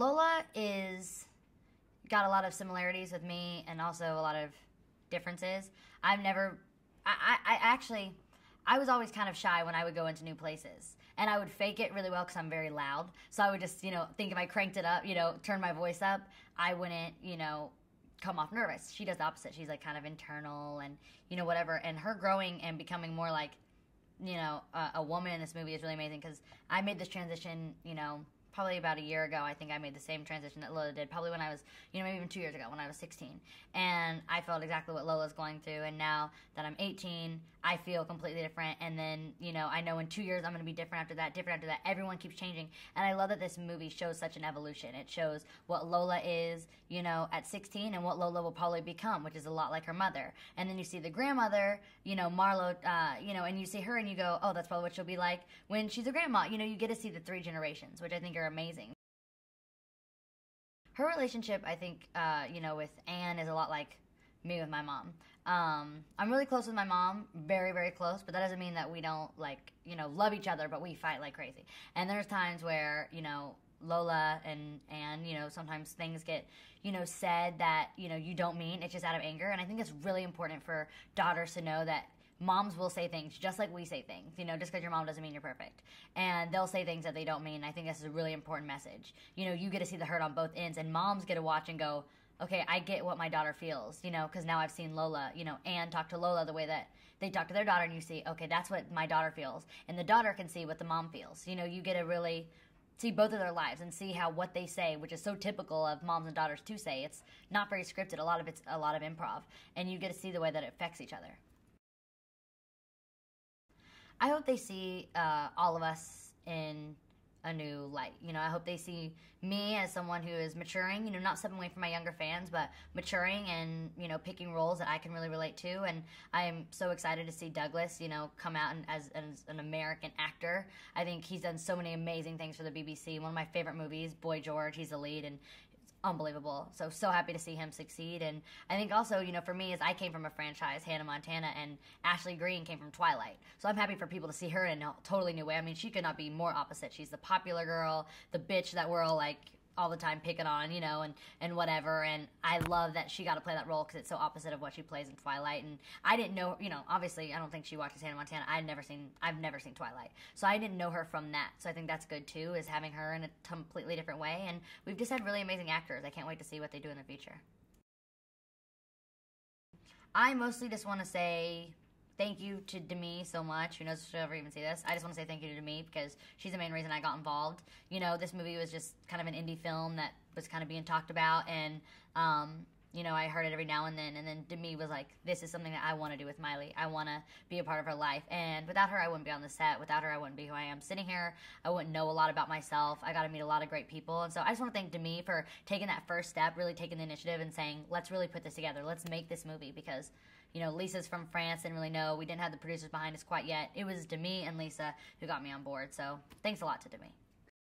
Lola is got a lot of similarities with me and also a lot of differences. I've never, I, I, I actually, I was always kind of shy when I would go into new places. And I would fake it really well because I'm very loud. So I would just, you know, think if I cranked it up, you know, turned my voice up, I wouldn't, you know, come off nervous. She does the opposite. She's like kind of internal and, you know, whatever. And her growing and becoming more like, you know, a, a woman in this movie is really amazing because I made this transition, you know, probably about a year ago, I think I made the same transition that Lola did, probably when I was, you know, maybe even two years ago when I was 16. And I felt exactly what Lola's going through. And now that I'm 18, I feel completely different. And then, you know, I know in two years I'm going to be different after that, different after that. Everyone keeps changing. And I love that this movie shows such an evolution. It shows what Lola is, you know, at 16 and what Lola will probably become, which is a lot like her mother. And then you see the grandmother, you know, Marlo, uh, you know, and you see her and you go, oh, that's probably what she'll be like when she's a grandma. You know, you get to see the three generations, which I think are amazing. Her relationship, I think, uh, you know, with Anne is a lot like me with my mom. Um, I'm really close with my mom, very, very close, but that doesn't mean that we don't, like, you know, love each other, but we fight like crazy. And there's times where, you know, Lola and Anne, you know, sometimes things get, you know, said that, you know, you don't mean. It's just out of anger. And I think it's really important for daughters to know that moms will say things just like we say things. You know, just because your mom doesn't mean you're perfect. And they'll say things that they don't mean. I think this is a really important message. You know, you get to see the hurt on both ends, and moms get to watch and go, okay, I get what my daughter feels, you know, because now I've seen Lola, you know, and talk to Lola the way that they talk to their daughter, and you see, okay, that's what my daughter feels. And the daughter can see what the mom feels. You know, you get to really see both of their lives and see how what they say, which is so typical of moms and daughters to say, it's not very scripted. A lot of it's a lot of improv, and you get to see the way that it affects each other. I hope they see uh, all of us in a new light. You know, I hope they see me as someone who is maturing, you know, not stepping away from my younger fans, but maturing and, you know, picking roles that I can really relate to. And I am so excited to see Douglas, you know, come out and, as, as an American actor. I think he's done so many amazing things for the BBC. One of my favorite movies, Boy George, he's the lead. And, unbelievable. So so happy to see him succeed. And I think also, you know, for me is I came from a franchise, Hannah Montana, and Ashley Green came from Twilight. So I'm happy for people to see her in a totally new way. I mean, she could not be more opposite. She's the popular girl, the bitch that we're all like all the time picking on, you know, and and whatever. And I love that she got to play that role because it's so opposite of what she plays in Twilight. And I didn't know, you know, obviously I don't think she watches Hannah Montana. I've never seen, I've never seen Twilight, so I didn't know her from that. So I think that's good too, is having her in a completely different way. And we've just had really amazing actors. I can't wait to see what they do in the future. I mostly just want to say thank you to Demi so much. Who knows if she'll ever even see this? I just want to say thank you to Demi because she's the main reason I got involved. You know, this movie was just kind of an indie film that was kind of being talked about, and um, you know, I heard it every now and then. And then Demi was like, "This is something that I want to do with Miley. I want to be a part of her life. And without her, I wouldn't be on the set. Without her, I wouldn't be who I am sitting here. I wouldn't know a lot about myself. I got to meet a lot of great people. And so I just want to thank Demi for taking that first step, really taking the initiative, and saying, "Let's really put this together. Let's make this movie because." you know, Lisa's from France, didn't really know. We didn't have the producers behind us quite yet. It was Demi and Lisa who got me on board. So thanks a lot to Demi.